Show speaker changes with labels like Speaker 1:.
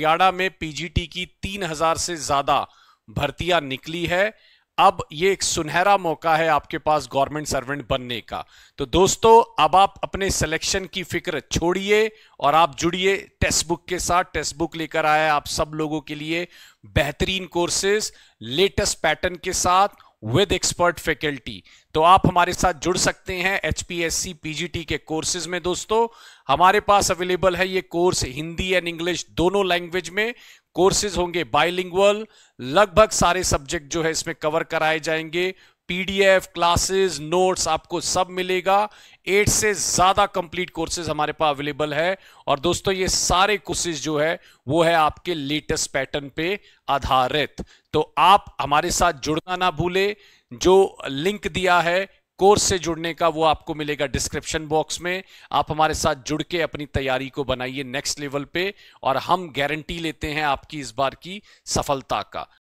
Speaker 1: हरियाणा में पीजीटी की 3000 से ज्यादा भर्तियां निकली है अब ये एक सुनहरा मौका है आपके पास गवर्नमेंट सर्वेंट बनने का तो दोस्तों अब आप अपने सिलेक्शन की फिक्र छोड़िए और आप जुड़िए टेक्स्ट बुक के साथ टेक्स्ट बुक लेकर आया आप सब लोगों के लिए बेहतरीन कोर्सेज लेटेस्ट पैटर्न के साथ विद एक्सपर्ट फैकल्टी तो आप हमारे साथ जुड़ सकते हैं एच पीजीटी टी के कोर्सेज में दोस्तों हमारे पास अवेलेबल है ये कोर्स हिंदी एंड इंग्लिश दोनों लैंग्वेज में कोर्सेज होंगे बाइलिंगुअल लगभग सारे सब्जेक्ट जो है इसमें कवर कराए जाएंगे पीडीएफ क्लासेस नोट्स आपको सब मिलेगा एट से ज़्यादा कंप्लीट कोर्सेज हमारे पास अवेलेबल है और दोस्तों ये सारे कोर्सेज जो है वो है आपके लेटेस्ट पैटर्न पे आधारित तो आप हमारे साथ जुड़ना ना भूले जो लिंक दिया है कोर्स से जुड़ने का वो आपको मिलेगा डिस्क्रिप्शन बॉक्स में आप हमारे साथ जुड़ के अपनी तैयारी को बनाइए नेक्स्ट लेवल पे और हम गारंटी लेते हैं आपकी इस बार की सफलता का